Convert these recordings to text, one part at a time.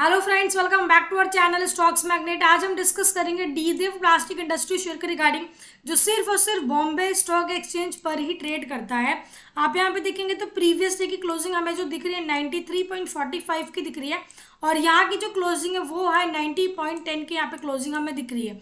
Hello friends welcome back to our channel stocks magnet आज हम discuss करेंगे D Dev plastic industry share के regarding जो सिर्फ और सिर्फ बॉम्बे स्टॉक एक्सचेंज पर ही ट्रेड करता है आप यहाँ पे देखेंगे तो प्रीवियस डे की क्लोजिंग हमें जो दिख रही है 93.45 की दिख रही है और यहाँ की जो क्लोजिंग है वो है पॉइंट टेन की यहाँ पे क्लोजिंग हमें दिख रही है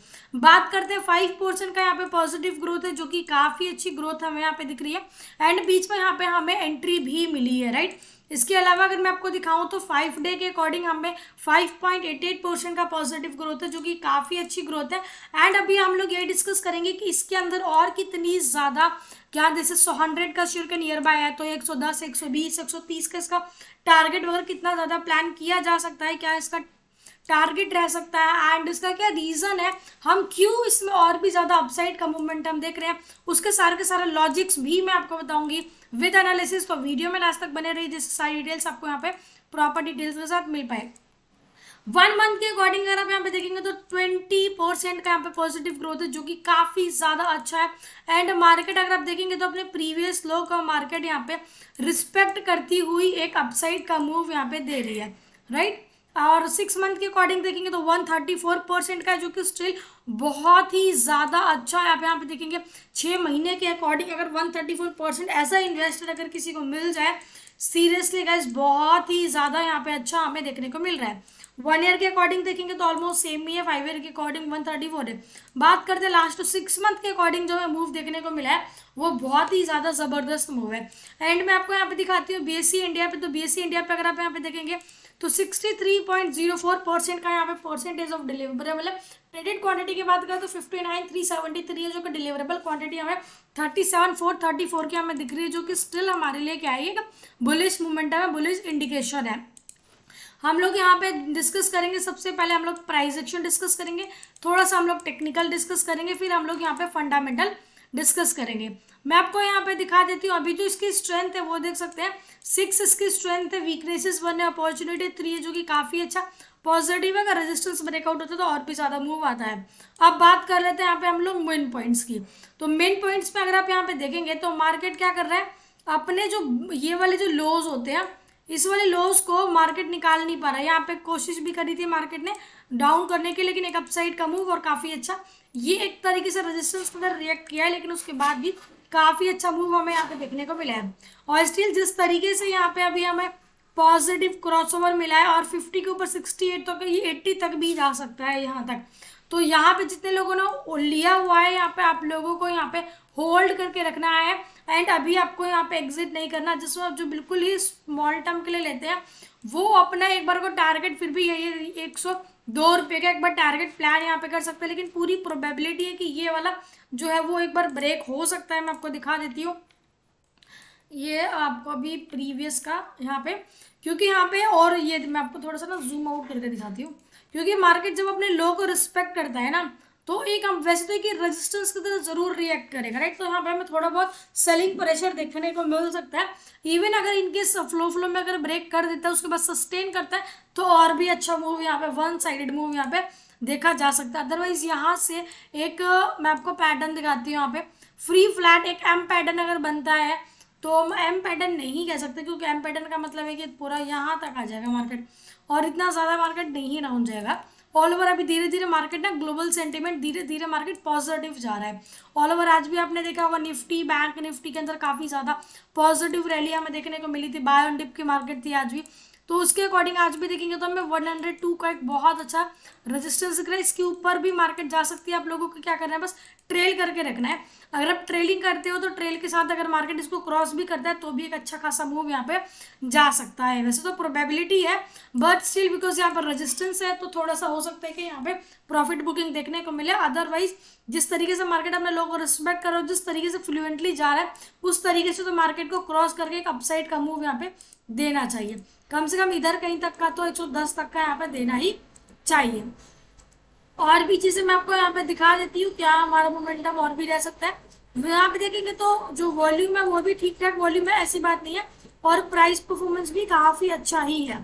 बात करते हैं फाइव परसेंट का यहाँ पे पॉजिटिव ग्रोथ है जो कि काफ़ी अच्छी ग्रोथ हमें यहाँ पे दिख रही है एंड बीच में यहाँ पे हमें एंट्री भी मिली है राइट इसके अलावा अगर मैं आपको दिखाऊं तो फाइव डे के अकॉर्डिंग हमें five point eight eight percent का पॉजिटिव ग्रोथ है जो कि काफ़ी अच्छी ग्रोथ है एंड अभी हम लोग ये डिस्कस करेंगे कि इसके अंदर और कितनी ज़्यादा क्या जैसे सौ हंड्रेड का शेयर के नियर बाय है तो एक सौ दस एक सौ बीस एक सौ तीस का इसका टारगेट वगैरह कितना ज़्यादा प्लान किया जा सकता है क्या इसका टारगेट रह सकता है एंड इसका क्या रीज़न है हम क्यों इसमें और भी ज़्यादा अपसाइड का मूवमेंट हम देख रहे हैं उसके सारे के सारे लॉजिक्स भी मैं आपको बताऊंगी विद एनालिसिस तो वीडियो में लास्ट तक बने रही जिससे सारी डिटेल्स आपको यहाँ पे प्रॉपर डिटेल्स के साथ मिल पाए वन मंथ के अकॉर्डिंग अगर आप यहाँ पे देखेंगे तो ट्वेंटी परसेंट का यहाँ पे पॉजिटिव ग्रोथ है जो कि काफ़ी ज़्यादा अच्छा है एंड मार्केट अगर आप देखेंगे तो अपने प्रीवियस लो का मार्केट यहाँ पे रिस्पेक्ट करती हुई एक अपसाइड का मूव यहाँ पे दे रही है राइट right? और सिक्स मंथ के अकॉर्डिंग देखेंगे तो वन थर्टी फोर परसेंट का है जो कि स्टिल बहुत ही ज़्यादा अच्छा है आप यहाँ पे देखेंगे छः महीने के अकॉर्डिंग अगर वन थर्टी फोर परसेंट ऐसा इन्वेस्टर अगर किसी को मिल जाए सीरियसली गाइज बहुत ही ज़्यादा यहाँ पे अच्छा हमें देखने को मिल रहा है वन ईयर के अकॉर्डिंग देखेंगे तो ऑलमोस्ट सेम ही है फाइव ईयर के अकॉर्डिंग वन थर्टी फोर है बात करते हैं लास्ट सिक्स मंथ के अकॉर्डिंग जो हमें मूव देखने को मिला है वो बहुत ही ज़्यादा ज़बरदस्त मूव है एंड मैं आपको यहाँ पे दिखाती हूँ बीएससी इंडिया पे तो बीएससी इंडिया पे अगर आप यहाँ पे देखेंगे तो सिक्सटी परसेंट का यहाँ पे परसेंटेज ऑफ डिलीवरेबल मतलब क्रेडिट क्वांटिटी की बात करें तो फिफ्टी है जो कि डिलीवरेबल क्वांटिटी हमें थर्टी फोर की हमें दिख रही है जो कि स्टिल हमारे लिए क्या है एक बुलिश मूवमेंट है बुलिश इंडिकेशन है हम लोग यहाँ पे डिस्कस करेंगे सबसे पहले हम लोग प्राइस एक्शन डिस्कस करेंगे थोड़ा सा हम लोग टेक्निकल डिस्कस करेंगे फिर हम लोग यहाँ पे फंडामेंटल डिस्कस करेंगे मैं आपको यहाँ पे दिखा देती हूँ अभी जो इसकी स्ट्रेंथ है वो देख सकते हैं सिक्स इसकी स्ट्रेंथ है वीकनेसेस बने अपॉर्चुनिटी थ्री है जो कि काफ़ी अच्छा पॉजिटिव है अगर रेजिस्टेंस ब्रेकआउट होता है तो और भी ज़्यादा मूव आता है अब बात कर लेते हैं यहाँ पे हम लोग मेन पॉइंट्स की तो मेन पॉइंट्स पे अगर आप यहाँ पे देखेंगे तो मार्केट क्या कर रहा है अपने जो ये वाले जो लोज होते हैं इस वाले लॉस को मार्केट निकाल नहीं पा रहा है यहाँ पे कोशिश भी करी थी मार्केट ने डाउन करने की लेकिन एक अपसाइड का मूव और काफ़ी अच्छा ये एक तरीके से रेजिस्टेंस के अंदर रिएक्ट किया है लेकिन उसके बाद भी काफ़ी अच्छा मूव हमें यहाँ पे देखने को मिला है और स्टिल जिस तरीके से यहाँ पे अभी हमें पॉजिटिव क्रॉसओवर मिला है और 50 के ऊपर 68 तो ये 80 तक भी जा सकता है यहाँ तक तो यहाँ पे जितने लोगों ने लिया हुआ है यहाँ पे आप लोगों को यहाँ पे होल्ड करके रखना है एंड अभी आपको यहाँ पे एग्जिट नहीं करना जिसमें आप जो बिल्कुल ही स्मॉल टर्म के लिए लेते हैं वो अपना एक बार को टारगेट फिर भी यही एक सौ दो रुपये का एक बार टारगेट प्लान यहाँ पे कर सकते हैं लेकिन पूरी प्रोबेबिलिटी है कि ये वाला जो है वो एक बार ब्रेक हो सकता है मैं आपको दिखा देती हूँ ये आपको अभी प्रीवियस का यहाँ पे क्योंकि यहाँ पे और ये मैं आपको थोड़ा सा ना जूम आउट करके दिखाती हूँ क्योंकि मार्केट जब अपने लोग को रिस्पेक्ट करता है ना तो एक हम वैसे तो एक रेजिस्टेंस की तरह जरूर रिएक्ट करेगा राइट तो यहाँ पे हमें थोड़ा बहुत सेलिंग प्रेशर देखने को मिल सकता है इवन अगर इनके फ्लो फ्लो में अगर ब्रेक कर देता है उसके बाद सस्टेन करता है तो और भी अच्छा मूव यहाँ पे वन साइडेड मूव यहाँ पे देखा जा सकता है अदरवाइज यहाँ से एक मैं आपको पैटर्न दिखाती हूँ यहाँ पे फ्री फ्लैट एक एम पैटर्न अगर बनता है तो हम एम पैटर्न नहीं कह सकते क्योंकि एम पैटर्न का मतलब है कि पूरा यहाँ तक आ जाएगा मार्केट और इतना ज़्यादा मार्केट नहीं डाउन जाएगा ऑल ओवर अभी धीरे धीरे मार्केट ना ग्लोबल सेंटीमेंट धीरे धीरे मार्केट पॉजिटिव जा रहा है ऑल ओवर आज भी आपने देखा होगा निफ्टी बैंक निफ्टी के अंदर काफ़ी ज़्यादा पॉजिटिव रैली हमें देखने को मिली थी बाय ऑन डिप की मार्केट थी आज भी तो उसके अकॉर्डिंग आज भी देखेंगे तो हमें 102 का एक बहुत अच्छा रेजिस्टेंस दिख रहा है इसके ऊपर भी मार्केट जा सकती है आप लोगों को क्या करना है बस ट्रेल करके रखना है अगर आप ट्रेलिंग करते हो तो ट्रेल के साथ अगर मार्केट इसको क्रॉस भी करता है तो भी एक अच्छा खासा मूव यहाँ पे जा सकता है वैसे तो प्रोबेबिलिटी है बट स्टिल बिकॉज यहाँ पर रजिस्टेंस है तो थोड़ा सा हो सकता है कि यहाँ पे प्रॉफिट बुकिंग देखने को मिले अदरवाइज जिस तरीके से मार्केट अपने लोगों को रिस्पेक्ट करो जिस तरीके से फ्लुएंटली जा रहा है उस तरीके से तो मार्केट को क्रॉस करके एक अपसाइड का मूव यहाँ पे देना चाहिए कम से कम इधर कहीं तक का तो दस तक का यहाँ पे देना ही चाहिए और भी चीजें मैं आपको यहाँ पे दिखा देती हूँ क्या हमारा मोमेंटम और भी रह सकता है तो यहाँ पे देखेंगे तो जो वॉल्यूम है वो भी ठीक ठाक वॉल्यूम है ऐसी बात नहीं है और प्राइस परफॉर्मेंस भी काफी अच्छा ही है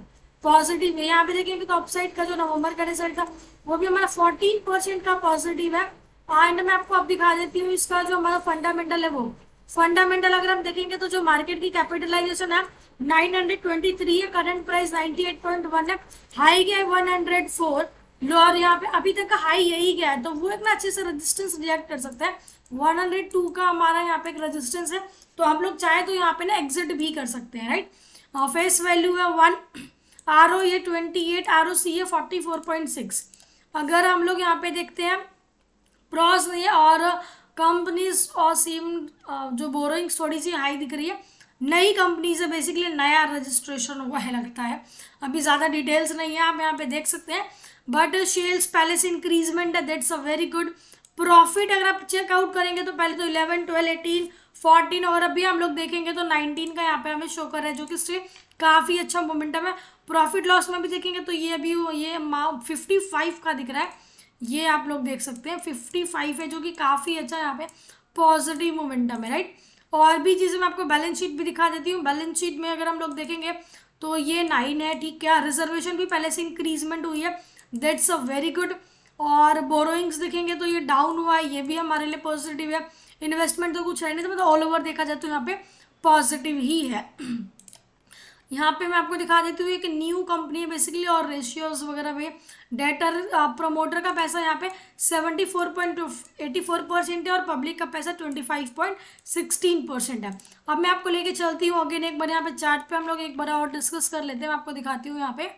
पॉजिटिव है यहाँ पे देखेंगे तो अपसाइड का जो नवंबर का रिजल्ट था वो भी हमारा फोर्टीन परसेंट का पॉजिटिव है एंड मैं आपको अब दिखा देती हूँ इसका जो हमारा फंडामेंटल है वो फंडामेंटल अगर हम देखेंगे तो जो मार्केट की कैपिटलाइजेशन है 923 है करंट प्राइस 98.1 है हाई गया 104 लोअर यहाँ पे अभी तक का हाई यही गया है तो वो एक ना अच्छे से रेजिस्टेंस रिएक्ट कर सकता है 102 का हमारा यहाँ पे एक रेजिस्टेंस है तो हम लोग चाहे तो यहाँ पे ना एग्जिट भी कर सकते हैं राइट फेस वैल्यू है वन आर ओ ये twenty eight R O C ये फोर्टी फोर पॉइंट सिक्स अगर हम लोग यहाँ पे देखते हैं प्रॉस नहीं है और कंपनीज और सीम uh, जो बोरोइंग्स थोड़ी सी हाई दिख रही है नई कंपनी से बेसिकली नया रजिस्ट्रेशन हुआ है लगता है अभी ज़्यादा डिटेल्स नहीं है आप यहाँ पे देख सकते हैं बट शेयर्स पहले से इंक्रीजमेंट है that's a very good profit अगर आप चेकआउट करेंगे तो पहले तो इलेवन ट्वेल्व एटीन फोर्टीन और अभी हम लोग देखेंगे तो नाइनटीन का यहाँ पे हमें शो कर रहा है जो कि इससे काफ़ी अच्छा मोमेंटम है प्रॉफिट लॉस में भी देखेंगे तो ये अभी ये फिफ्टी फाइव का दिख रहा है ये आप लोग देख सकते हैं फिफ्टी फाइव है जो कि काफ़ी अच्छा यहाँ पे पॉजिटिव मोमेंटम है राइट और भी चीज़ें मैं आपको बैलेंस शीट भी दिखा देती हूँ बैलेंस शीट में अगर हम लोग देखेंगे तो ये नाइन है ठीक क्या रिजर्वेशन भी पहले से इंक्रीजमेंट हुई है दैट्स अ वेरी गुड और बोरोइंग्स देखेंगे तो ये डाउन हुआ है ये भी हमारे लिए पॉजिटिव है इन्वेस्टमेंट तो कुछ है नहीं तो मतलब ऑल ओवर देखा जाए तो यहाँ पे पॉजिटिव ही है यहाँ पे मैं आपको दिखा देती हूँ एक न्यू कंपनी है बेसिकली और रेशियोज वगैरह में डेटर प्रमोटर का पैसा यहाँ पे seventy four point eighty four percent है और पब्लिक का पैसा twenty five point sixteen percent है अब मैं आपको लेके चलती हूँ अगेन एक बार यहाँ पे चार्ट पे हम लोग एक बार और डिस्कस कर लेते हैं मैं आपको दिखाती हूँ यहाँ पे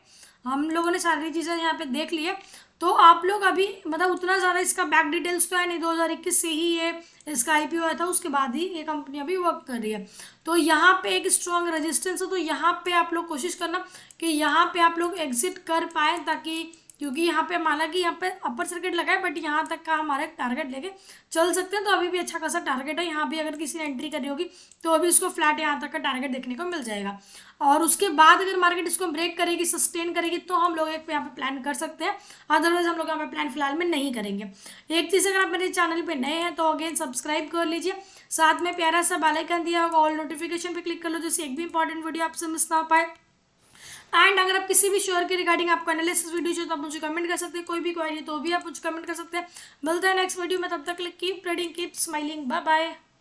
हम लोगों ने सारी चीज़ें यहाँ पे देख ली है तो आप लोग अभी मतलब उतना ज़्यादा इसका बैक डिटेल्स तो है नहीं दो से ही ये इसका आई पी था उसके बाद ही ये कंपनी अभी वर्क कर रही है तो यहाँ पे एक स्ट्रॉन्ग रेजिस्टेंस है तो यहाँ पे आप लोग कोशिश करना कि यहाँ पे आप लोग एग्जिट कर पाए ताकि क्योंकि यहाँ पे माना कि यहाँ पे अपर सर्किट लगा है बट यहाँ तक का हमारा टारगेट लेके चल सकते हैं तो अभी भी अच्छा खासा टारगेट है यहाँ भी अगर किसी ने एंट्री करी होगी तो अभी उसको फ्लैट यहाँ तक का टारगेट देखने को मिल जाएगा और उसके बाद अगर मार्केट इसको ब्रेक करेगी सस्टेन करेगी तो हम लोग एक यहाँ पे प्लान कर सकते हैं अदरवाइज हम लोग यहाँ पे प्लान फिलहाल में नहीं करेंगे एक चीज़ अगर आप मेरे चैनल पे नए हैं तो अगेन सब्सक्राइब कर लीजिए साथ में प्यारा सा बालाइकन दिया होगा ऑल नोटिफिकेशन पे क्लिक कर लो जिससे एक भी इंपॉर्टेंट वीडियो आपसे मिस ना पाए एंड अगर आप किसी भी शेयर के रिगार्डिंग आपको एनालिसिस वीडियो चाहिए तो आप मुझे कमेंट कर सकते हैं कोई भी क्वारी तो भी आप मुझे कमेंट कर सकते हैं मिलते हैं नेक्स्ट वीडियो में तब तक keep reading keep smiling bye bye